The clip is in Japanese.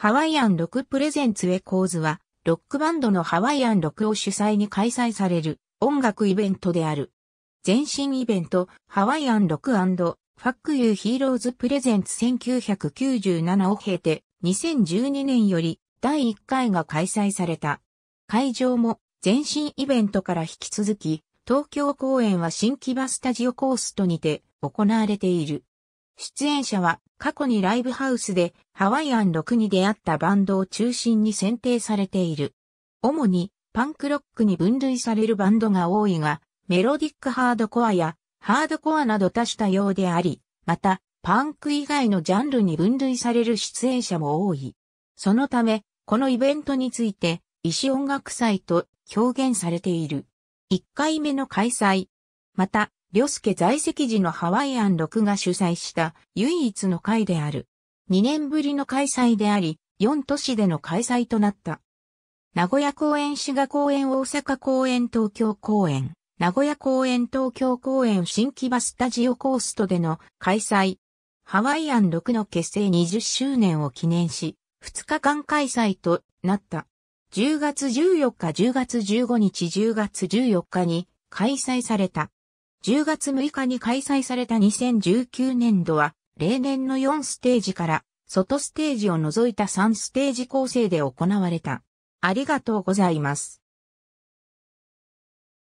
ハワイアンロックプレゼンツエコーズは、ロックバンドのハワイアンロックを主催に開催される音楽イベントである。前身イベント、ハワイアンロックファックユーヒーローズプレゼンツ1997を経て、2012年より第1回が開催された。会場も前身イベントから引き続き、東京公演は新木場スタジオコーストにて行われている。出演者は過去にライブハウスでハワイアン6に出会ったバンドを中心に選定されている。主にパンクロックに分類されるバンドが多いが、メロディックハードコアやハードコアなど多種多様であり、またパンク以外のジャンルに分類される出演者も多い。そのため、このイベントについて、石音楽祭と表現されている。1回目の開催。また、りょ在籍時のハワイアン6が主催した唯一の会である。2年ぶりの開催であり、4都市での開催となった。名古屋公園、滋賀公園、大阪公園、東京公園、名古屋公園、東京公園、新木場スタジオコーストでの開催。ハワイアン6の結成20周年を記念し、2日間開催となった。10月14日、10月15日、10月14日に開催された。10月6日に開催された2019年度は、例年の4ステージから、外ステージを除いた3ステージ構成で行われた。ありがとうございます。